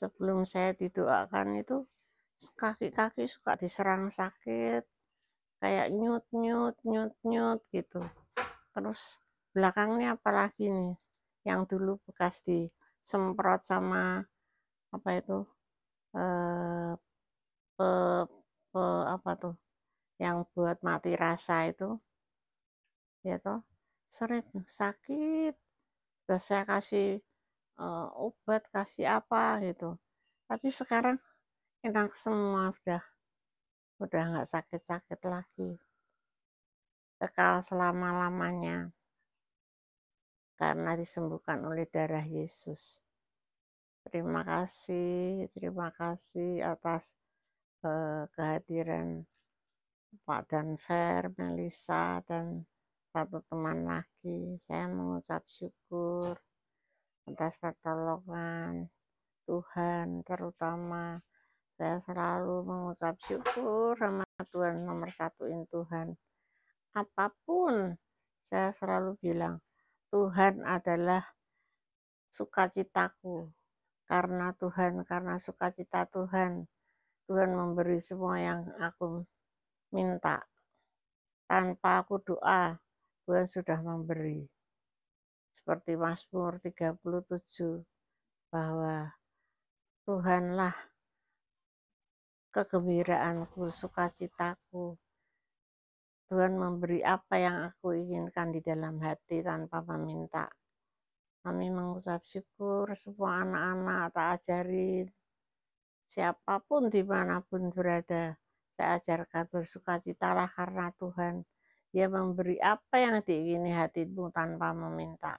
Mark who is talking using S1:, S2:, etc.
S1: sebelum saya didoakan itu kaki-kaki suka diserang sakit kayak nyut nyut nyut nyut gitu terus belakangnya apalagi nih yang dulu bekas disemprot sama apa itu eh, pe, apa tuh yang buat mati rasa itu ya toh sering sakit terus saya kasih uh, obat kasih apa gitu tapi sekarang enak semua udah udah nggak sakit-sakit lagi kekal selama-lamanya karena disembuhkan oleh darah Yesus terima kasih terima kasih atas uh, kehadiran Pak Danver Melisa dan satu teman lagi saya mengucap syukur atas pertolongan Tuhan terutama saya selalu mengucap syukur sama Tuhan nomor satu ini Tuhan apapun saya selalu bilang Tuhan adalah sukacitaku karena Tuhan karena sukacita Tuhan Tuhan memberi semua yang aku minta tanpa aku doa Tuhan sudah memberi seperti Mazmur 37 bahwa Tuhanlah kegembiraanku, sukacitaku. Tuhan memberi apa yang aku inginkan di dalam hati tanpa meminta. Kami mengucap syukur semua anak-anak tak ajarin. Siapapun dimanapun berada, saya ajarkan bersukacitalah karena Tuhan dia memberi apa yang diingini hatimu tanpa meminta.